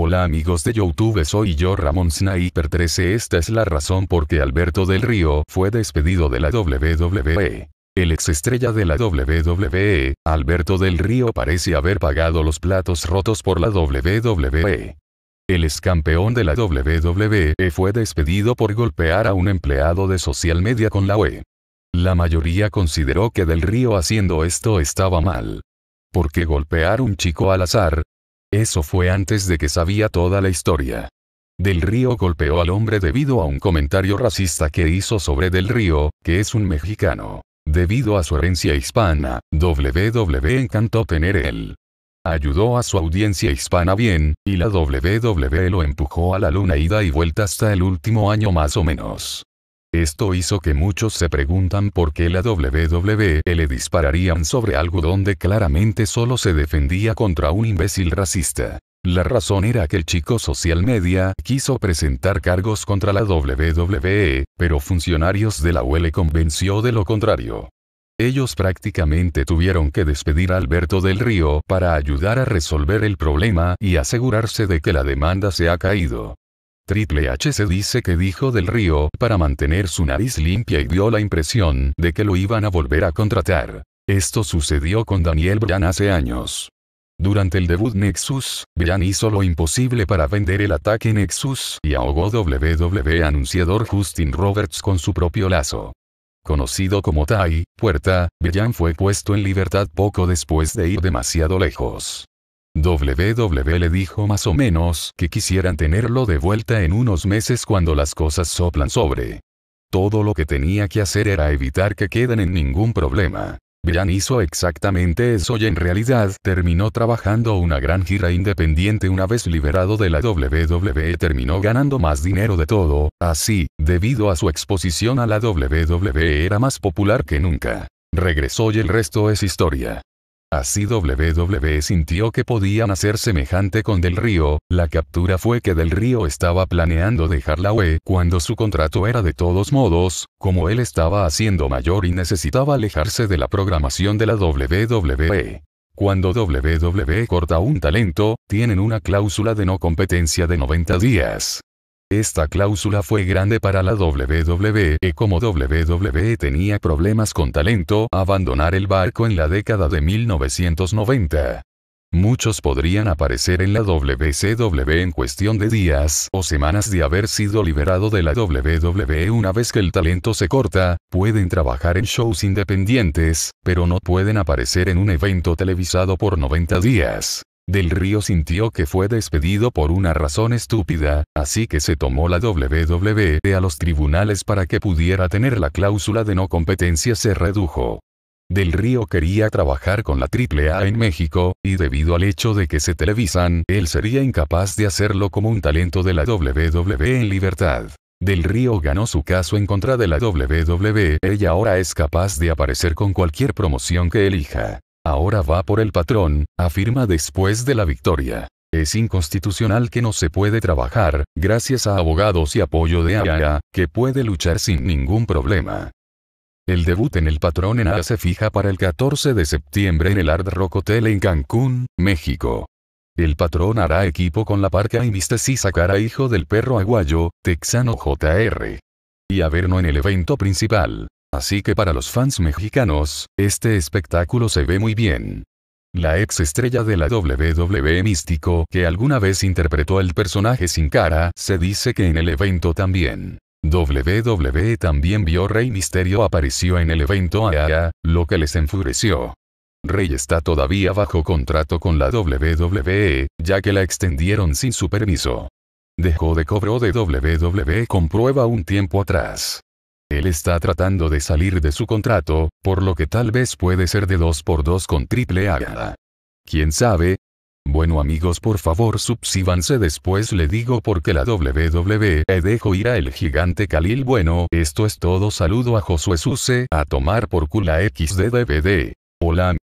Hola amigos de Youtube soy yo Ramón Sniper 13 esta es la razón por que Alberto del Río fue despedido de la WWE. El ex estrella de la WWE, Alberto del Río parece haber pagado los platos rotos por la WWE. El ex campeón de la WWE fue despedido por golpear a un empleado de social media con la UE La mayoría consideró que Del Río haciendo esto estaba mal. Porque golpear un chico al azar, eso fue antes de que sabía toda la historia. Del Río golpeó al hombre debido a un comentario racista que hizo sobre Del Río, que es un mexicano. Debido a su herencia hispana, WW encantó tener él. Ayudó a su audiencia hispana bien, y la WW lo empujó a la luna ida y vuelta hasta el último año más o menos. Esto hizo que muchos se preguntan por qué la WWE le dispararían sobre algo donde claramente solo se defendía contra un imbécil racista. La razón era que el chico social media quiso presentar cargos contra la WWE, pero funcionarios de la UL convenció de lo contrario. Ellos prácticamente tuvieron que despedir a Alberto del Río para ayudar a resolver el problema y asegurarse de que la demanda se ha caído. Triple H se dice que dijo del río para mantener su nariz limpia y dio la impresión de que lo iban a volver a contratar. Esto sucedió con Daniel Bryan hace años. Durante el debut Nexus, Bryan hizo lo imposible para vender el ataque Nexus y ahogó WWE anunciador Justin Roberts con su propio lazo. Conocido como Tai, Puerta, Bryan fue puesto en libertad poco después de ir demasiado lejos. WWE le dijo más o menos que quisieran tenerlo de vuelta en unos meses cuando las cosas soplan sobre. Todo lo que tenía que hacer era evitar que queden en ningún problema. Brian hizo exactamente eso y en realidad terminó trabajando una gran gira independiente una vez liberado de la WWE terminó ganando más dinero de todo, así, debido a su exposición a la WWE era más popular que nunca. Regresó y el resto es historia. Así WWE sintió que podían hacer semejante con Del Río, la captura fue que Del Río estaba planeando dejar la UE cuando su contrato era de todos modos, como él estaba haciendo mayor y necesitaba alejarse de la programación de la WWE. Cuando WWE corta un talento, tienen una cláusula de no competencia de 90 días. Esta cláusula fue grande para la WWE como WWE tenía problemas con talento abandonar el barco en la década de 1990. Muchos podrían aparecer en la WCW en cuestión de días o semanas de haber sido liberado de la WWE una vez que el talento se corta, pueden trabajar en shows independientes, pero no pueden aparecer en un evento televisado por 90 días. Del Río sintió que fue despedido por una razón estúpida, así que se tomó la WWE a los tribunales para que pudiera tener la cláusula de no competencia se redujo. Del Río quería trabajar con la AAA en México, y debido al hecho de que se televisan, él sería incapaz de hacerlo como un talento de la WWE en libertad. Del Río ganó su caso en contra de la WWE ella ahora es capaz de aparecer con cualquier promoción que elija ahora va por el patrón, afirma después de la victoria. Es inconstitucional que no se puede trabajar, gracias a abogados y apoyo de A.A.A., que puede luchar sin ningún problema. El debut en el patrón en A.A.A. se fija para el 14 de septiembre en el Art Rock Hotel en Cancún, México. El patrón hará equipo con la parca y viste y sacará hijo del perro aguayo, texano JR. Y a Averno en el evento principal. Así que para los fans mexicanos, este espectáculo se ve muy bien. La ex estrella de la WWE Místico, que alguna vez interpretó el personaje sin cara, se dice que en el evento también. WWE también vio Rey Misterio apareció en el evento AAA, lo que les enfureció. Rey está todavía bajo contrato con la WWE, ya que la extendieron sin su permiso. Dejó de cobro de WWE con prueba un tiempo atrás. Él está tratando de salir de su contrato, por lo que tal vez puede ser de 2 x 2 con triple A. ¿Quién sabe? Bueno amigos por favor subsíbanse después le digo porque la WWE Dejo ir a el gigante Khalil bueno esto es todo saludo a Josué Suse a tomar por culo x Hola